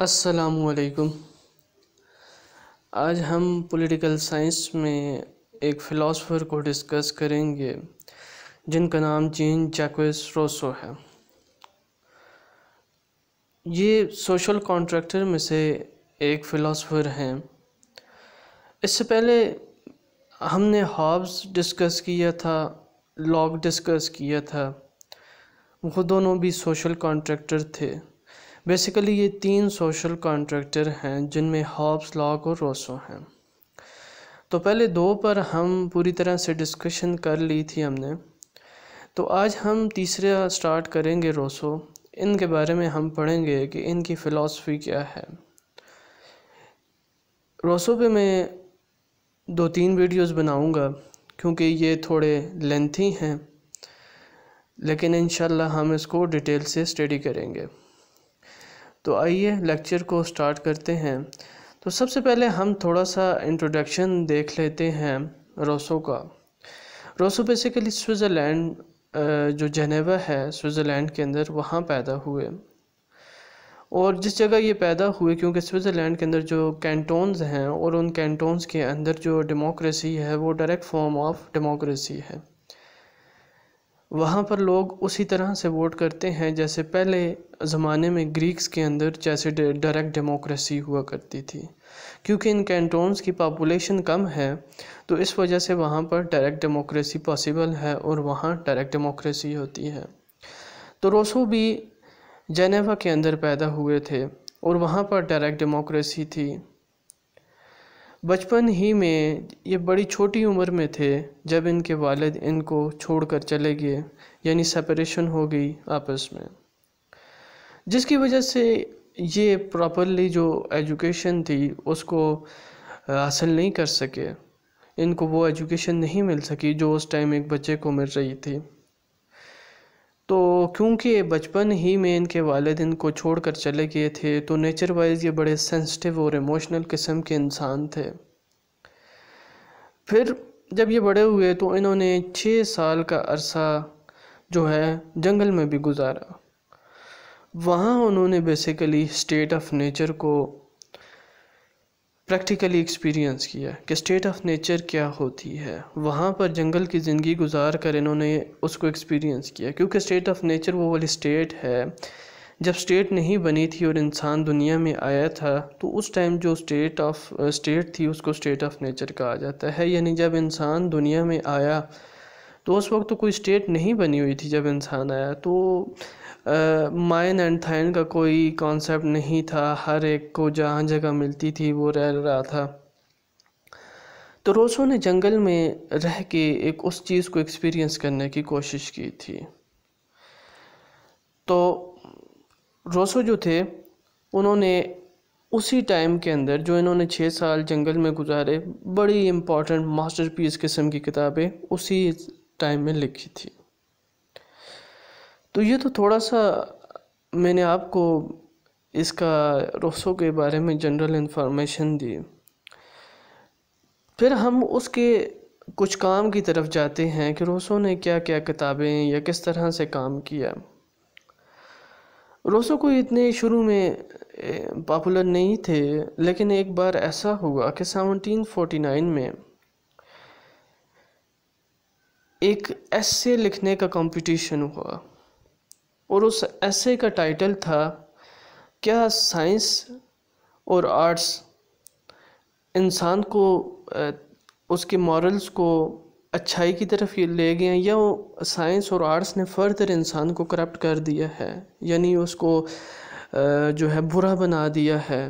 असलकुम आज हम पॉलिटिकल साइंस में एक फ़िलासफ़र को डिस्कस करेंगे जिनका नाम जीन जैक्वेस रोसो है ये सोशल कॉन्ट्रैक्टर में से एक फ़िलासफ़र हैं इससे पहले हमने हॉब्स डिस्कस किया था लॉक डिस्कस किया था वो दोनों भी सोशल कॉन्ट्रैक्टर थे बेसिकली ये तीन सोशल कॉन्ट्रैक्टर हैं जिनमें हॉब्स लॉक और रोसो हैं तो पहले दो पर हम पूरी तरह से डिस्कशन कर ली थी हमने तो आज हम तीसरा स्टार्ट करेंगे रोसो इनके बारे में हम पढ़ेंगे कि इनकी फ़िलासफ़ी क्या है रोसो पे मैं दो तीन वीडियोस बनाऊंगा क्योंकि ये थोड़े लेंथी हैं लेकिन इन हम इसको डिटेल से स्टडी करेंगे तो आइए लेक्चर को स्टार्ट करते हैं तो सबसे पहले हम थोड़ा सा इंट्रोडक्शन देख लेते हैं रोसो का रोसो बेसिकली स्विट्ज़रलैंड जो जनेवा है स्विट्ज़रलैंड के अंदर वहाँ पैदा हुए और जिस जगह ये पैदा हुए क्योंकि स्विट्ज़रलैंड के अंदर जो कैंटोन्स हैं और उन कैंटोन्स के अंदर जो डेमोक्रेसी है वो डायरेक्ट फॉर्म ऑफ डेमोक्रेसी है वहाँ पर लोग उसी तरह से वोट करते हैं जैसे पहले ज़माने में ग्रीक्स के अंदर जैसे डायरेक्ट डेमोक्रेसी हुआ करती थी क्योंकि इन कैंटोन्स की पापुलेशन कम है तो इस वजह से वहाँ पर डायरेक्ट डेमोक्रेसी पॉसिबल है और वहाँ डायरेक्ट डेमोक्रेसी होती है तो रोसो भी जेनेवा के अंदर पैदा हुए थे और वहाँ पर डायरेक्ट डेमोक्रेसी थी बचपन ही में ये बड़ी छोटी उम्र में थे जब इनके वालिद इनको छोड़कर चले गए यानी सेपरेशन हो गई आपस में जिसकी वजह से ये प्रॉपरली जो एजुकेशन थी उसको हासिल नहीं कर सके इनको वो एजुकेशन नहीं मिल सकी जो उस टाइम एक बच्चे को मिल रही थी तो क्योंकि बचपन ही में इनके वालद इनको छोड़ कर चले गए थे तो नेचर वाइज ये बड़े सेंसिटिव और इमोशनल किस्म के इंसान थे फिर जब ये बड़े हुए तो इन्होंने छः साल का अरसा जो है जंगल में भी गुजारा वहाँ उन्होंने बेसिकली स्टेट ऑफ नेचर को प्रैक्टिकली एक्सपीरियंस किया कि स्टेट ऑफ नेचर क्या होती है वहाँ पर जंगल की ज़िंदगी गुजार कर इन्होंने उसको एक्सपीरियंस किया क्योंकि स्टेट ऑफ नेचर वो वाली स्टेट है जब स्टेट नहीं बनी थी और इंसान दुनिया में आया था तो उस टाइम जो स्टेट ऑफ स्टेट थी उसको स्टेट ऑफ नेचर कहा जाता है यानी जब इंसान दुनिया में आया तो उस वक्त तो कोई स्टेट नहीं बनी हुई थी जब इंसान आया तो माइन एंड थाइन का कोई कॉन्सेप्ट नहीं था हर एक को जहाँ जगह मिलती थी वो रह रहा था तो रोसो ने जंगल में रह के एक उस चीज़ को एक्सपीरियंस करने की कोशिश की थी तो रोसो जो थे उन्होंने उसी टाइम के अंदर जो इन्होंने छः साल जंगल में गुजारे बड़ी इम्पॉर्टेंट मास्टरपीस किस्म की किताबें उसी टाइम में लिखी थी तो ये तो थोड़ा सा मैंने आपको इसका रोसों के बारे में जनरल इन्फॉर्मेशन दी फिर हम उसके कुछ काम की तरफ जाते हैं कि रोसो ने क्या क्या किताबें या किस तरह से काम किया रोसो को इतने शुरू में पॉपुलर नहीं थे लेकिन एक बार ऐसा हुआ कि 1749 में एक ऐसे लिखने का कंपटीशन हुआ और उस ऐसे का टाइटल था क्या साइंस और आर्ट्स इंसान को उसके मॉरल्स को अच्छाई की तरफ ले गए हैं या वो साइंस और आर्ट्स ने फर्दर इंसान को करप्ट कर दिया है यानी उसको जो है बुरा बना दिया है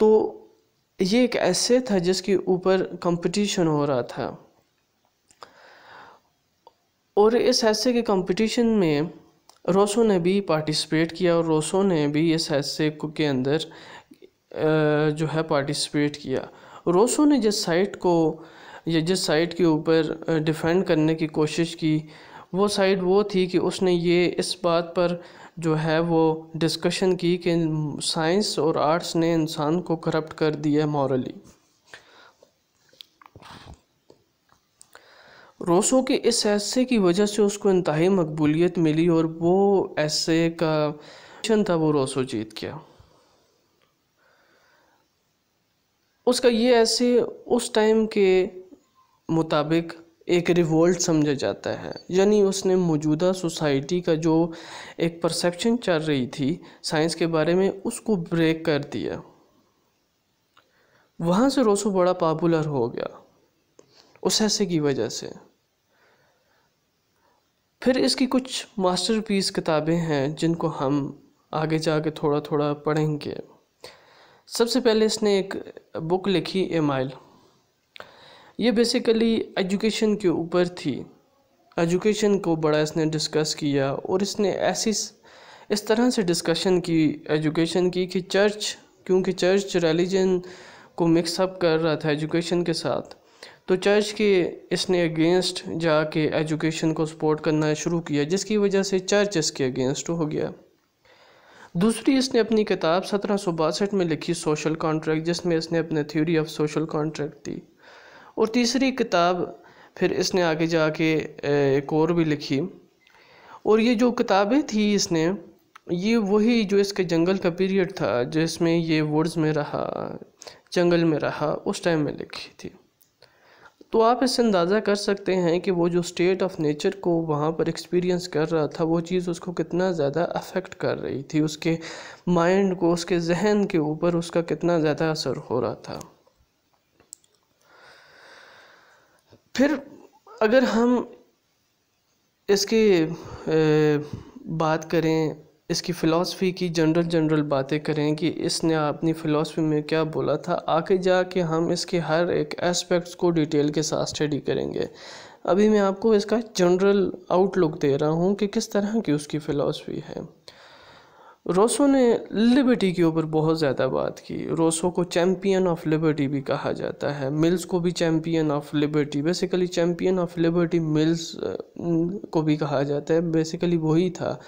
तो ये एक ऐसे था जिसके ऊपर कंपटीशन हो रहा था और इस हादसे के कंपटीशन में रोसो ने भी पार्टिसिपेट किया और रोसो ने भी इस को के अंदर जो है पार्टिसिपेट किया रोसो ने जिस साइट को या जिस साइट के ऊपर डिफेंड करने की कोशिश की वो साइट वो थी कि उसने ये इस बात पर जो है वो डिस्कशन की कि साइंस और आर्ट्स ने इंसान को करप्ट कर दिया मॉरली रोसो के इस ऐसे की वजह से उसको इंतहाई मकबूलियत मिली और वो ऐसे का मिशन था वो रोसो जीत गया उसका ये ऐसे उस टाइम के मुताबिक एक रिवोल्ट समझा जाता है यानी उसने मौजूदा सोसाइटी का जो एक परसेप्शन चल रही थी साइंस के बारे में उसको ब्रेक कर दिया वहाँ से रोसो बड़ा पॉपुलर हो गया उस ऐसे की वजह से फिर इसकी कुछ मास्टरपीस किताबें हैं जिनको हम आगे जाके थोड़ा थोड़ा पढ़ेंगे सबसे पहले इसने एक बुक लिखी ए माइल ये बेसिकली एजुकेशन के ऊपर थी एजुकेशन को बड़ा इसने डिस्कस किया और इसने ऐसी इस तरह से डिस्कशन की एजुकेशन की कि चर्च क्योंकि चर्च रिलीजन को मिक्सअप कर रहा था एजुकेशन के साथ तो चर्च के इसने अगेंस्ट जाके एजुकेशन को सपोर्ट करना शुरू किया जिसकी वजह से चर्च इसके अगेंस्ट हो गया दूसरी इसने अपनी किताब सत्रह में लिखी सोशल कॉन्ट्रैक्ट जिसमें इसने अपने थ्योरी ऑफ सोशल कॉन्ट्रैक्ट दी और तीसरी किताब फिर इसने आगे जाके एक और भी लिखी और ये जो किताबें थी इसने ये वही जो इसके जंगल का पीरियड था जिसमें ये वुड्स में रहा जंगल में रहा उस टाइम में लिखी थी तो आप इससे अंदाज़ा कर सकते हैं कि वो जो स्टेट ऑफ नेचर को वहाँ पर एक्सपीरियंस कर रहा था वो चीज़ उसको कितना ज़्यादा अफेक्ट कर रही थी उसके माइंड को उसके जहन के ऊपर उसका कितना ज़्यादा असर हो रहा था फिर अगर हम इसकी बात करें इसकी फ़िलासफ़ी की जनरल जनरल बातें करें कि इसने अपनी फ़िलासफ़ी में क्या बोला था आगे जाके हम इसके हर एक एस्पेक्ट्स को डिटेल के साथ स्टडी करेंगे अभी मैं आपको इसका जनरल आउटलुक दे रहा हूँ कि किस तरह की उसकी फ़िलासफ़ी है रोसो ने लिबर्टी के ऊपर बहुत ज़्यादा बात की रोसो को चैम्पियन ऑफ लिबर्टी भी कहा जाता है मिल्स को भी champion of liberty basically champion of liberty Mills को भी कहा जाता है बेसिकली वही था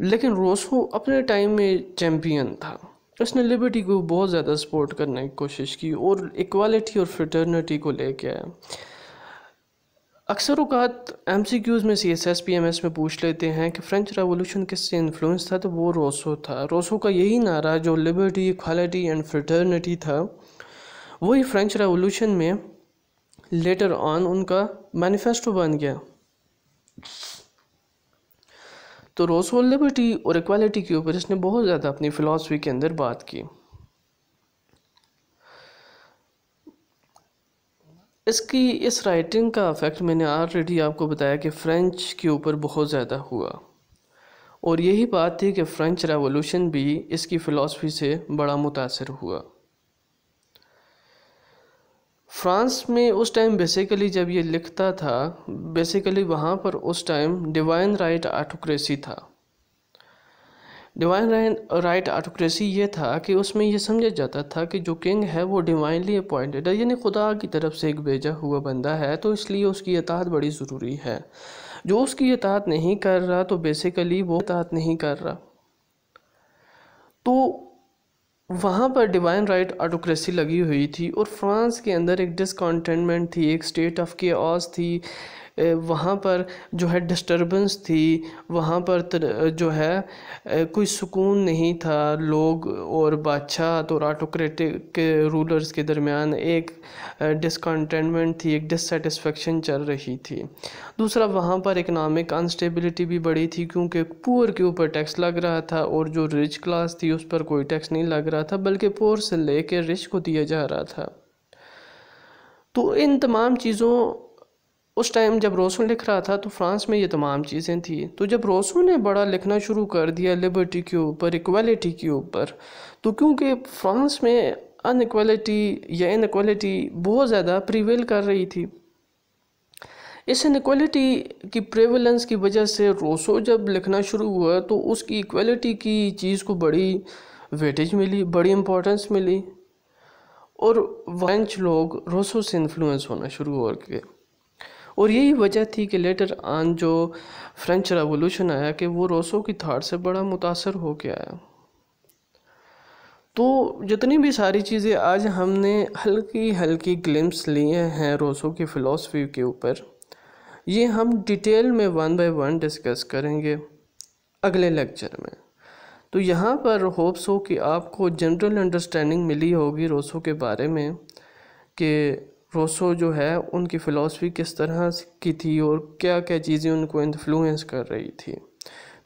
लेकिन रोसो अपने टाइम में चैम्पियन था उसने लिबर्टी को बहुत ज़्यादा सपोर्ट करने की कोशिश की और इक्वालिटी और फ्रटर्निटी को लेके आया अक्सर अवकात एम सी क्यूज़ में C S S P M S में पूछ लेते हैं कि फ्रेंच रेवोल्यूशन किससे इन्फ्लुएंस था तो वो रोसो था रोसो का यही नारा जो लिबर्टी इक्वालिटी एंड फ्रटर्निटी था वही फ्रेंच रेवोल्यूशन में लेटर ऑन उनका मैनिफेस्टो बन गया तो रोज़ फॉर लिबर्टी और इक्वालिटी के ऊपर इसने बहुत ज़्यादा अपनी फ़िलासफ़ी के अंदर बात की इसकी इस राइटिंग का अफेक्ट मैंने ऑलरेडी आपको बताया कि फ़्रेंच के ऊपर बहुत ज़्यादा हुआ और यही बात थी कि फ़्रेंच रेवोल्यूशन भी इसकी फ़िलासफ़ी से बड़ा मुतासर हुआ फ्रांस में उस टाइम बेसिकली जब ये लिखता था बेसिकली वहाँ पर उस टाइम डिवाइन राइट आटोक्रेसी था डिवाइन राइट आटोक्रेसी ये था कि उसमें यह समझा जाता था कि जो किंग है वो डिवाइनली अपॉइंटेड है यानी खुदा की तरफ से एक भेजा हुआ बंदा है तो इसलिए उसकी अतात बड़ी ज़रूरी है जो उसकी अतात नहीं कर रहा तो बेसिकली वो अतात नहीं कर रहा तो वहाँ पर डिवाइन राइट ऑटोक्रेसी लगी हुई थी और फ्रांस के अंदर एक डिसकॉन्टेनमेंट थी एक स्टेट ऑफ के थी वहाँ पर जो है डिस्टर्बेंस थी वहाँ पर जो है कोई सुकून नहीं था लोग और बादशाह और तो आटोक्रेटिक के रूलर्स के दरमियान एक डिसकॉन्टेंटमेंट थी एक डिससेटिस्फेक्शन चल रही थी दूसरा वहाँ पर इकनॉमिक अनस्टेबिलिटी भी बड़ी थी क्योंकि पुअर के ऊपर टैक्स लग रहा था और जो रिच क्लास थी उस पर कोई टैक्स नहीं लग रहा था बल्कि पुअर से कर रिच को दिया जा रहा था तो इन तमाम चीज़ों उस टाइम जब रोसन लिख रहा था तो फ्रांस में ये तमाम चीज़ें थी तो जब रोसन ने बड़ा लिखना शुरू कर दिया लिबर्टी के ऊपर इक्वलिटी के ऊपर तो क्योंकि फ्रांस में अनइक्वलिटी या इनक्वलिटी बहुत ज़्यादा प्रिवेल कर रही थी इस इनक्वलिटी की प्रेवलेंस की वजह से रोसो जब लिखना शुरू हुआ तो उसकी इक्वलिटी की चीज़ को बड़ी वेटेज मिली बड़ी इम्पोर्टेंस मिली और वंच लोग रोसो से इन्फ्लुएंस होना शुरू हो गए और यही वजह थी कि लेटर आन जो फ्रेंच रेवोल्यूशन आया कि वो रोसो की थाट से बड़ा मुतासर हो के आया तो जितनी भी सारी चीज़ें आज हमने हल्की हल्की ग्लिम्स लिए हैं रोसो की फ़िलासफ़ी के ऊपर ये हम डिटेल में वन बाय वन डिस्कस करेंगे अगले लेक्चर में तो यहाँ पर होप्स हो कि आपको जनरल अंडरस्टैंडिंग मिली होगी रोसो के बारे में कि रोसो जो है उनकी फ़िलासफ़ी किस तरह की थी और क्या क्या चीज़ें उनको इन्फ्लुएंस कर रही थी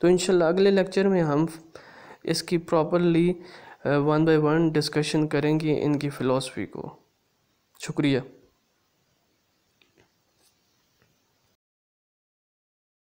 तो इन अगले लेक्चर में हम इसकी properly one by one discussion करेंगे इनकी फ़िलासफ़ी को शुक्रिया